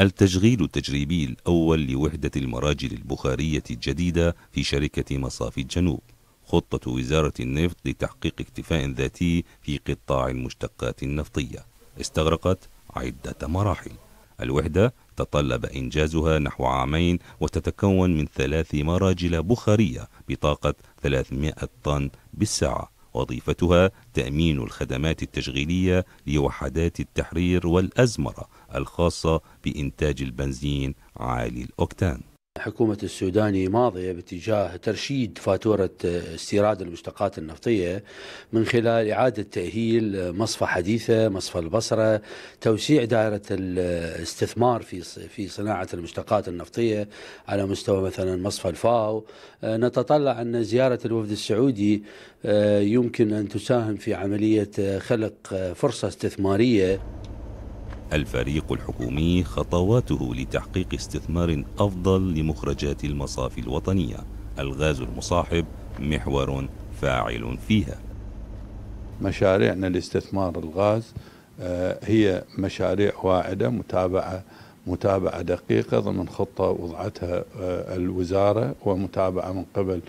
التشغيل التجريبي الأول لوحدة المراجل البخارية الجديدة في شركة مصافي الجنوب خطة وزارة النفط لتحقيق اكتفاء ذاتي في قطاع المشتقات النفطية استغرقت عدة مراحل الوحدة تطلب إنجازها نحو عامين وتتكون من ثلاث مراجل بخارية بطاقة 300 طن بالساعة وظيفتها تأمين الخدمات التشغيلية لوحدات التحرير والأزمرة الخاصة بإنتاج البنزين عالي الأوكتان حكومة السوداني ماضية باتجاه ترشيد فاتورة استيراد المشتقات النفطية من خلال إعادة تأهيل مصفى حديثة مصفى البصرة توسيع دائرة الاستثمار في في صناعة المشتقات النفطية على مستوى مثلا مصفى الفاو آه، نتطلع أن زيارة الوفد السعودي آه، يمكن أن تساهم في عملية خلق فرصة استثمارية الفريق الحكومي خطواته لتحقيق استثمار أفضل لمخرجات المصافي الوطنية الغاز المصاحب محور فاعل فيها مشاريعنا لاستثمار الغاز آه، هي مشاريع واعدة متابعة متابعة دقيقة ضمن خطة وضعتها آه، الوزارة ومتابعة من قبل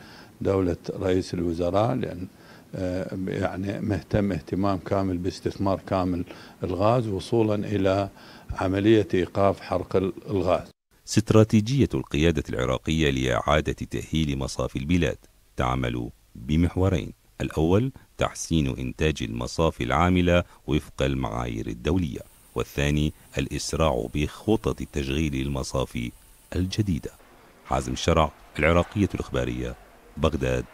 دولة رئيس الوزراء لأن آه، يعني مهتم اهتمام كامل باستثمار كامل الغاز وصولا الى عمليه ايقاف حرق الغاز. استراتيجيه القياده العراقيه لاعاده تاهيل مصافي البلاد تعمل بمحورين، الاول تحسين انتاج المصافي العامله وفق المعايير الدوليه، والثاني الاسراع بخطط تشغيل المصافي الجديده. حازم الشرع العراقيه الاخباريه بغداد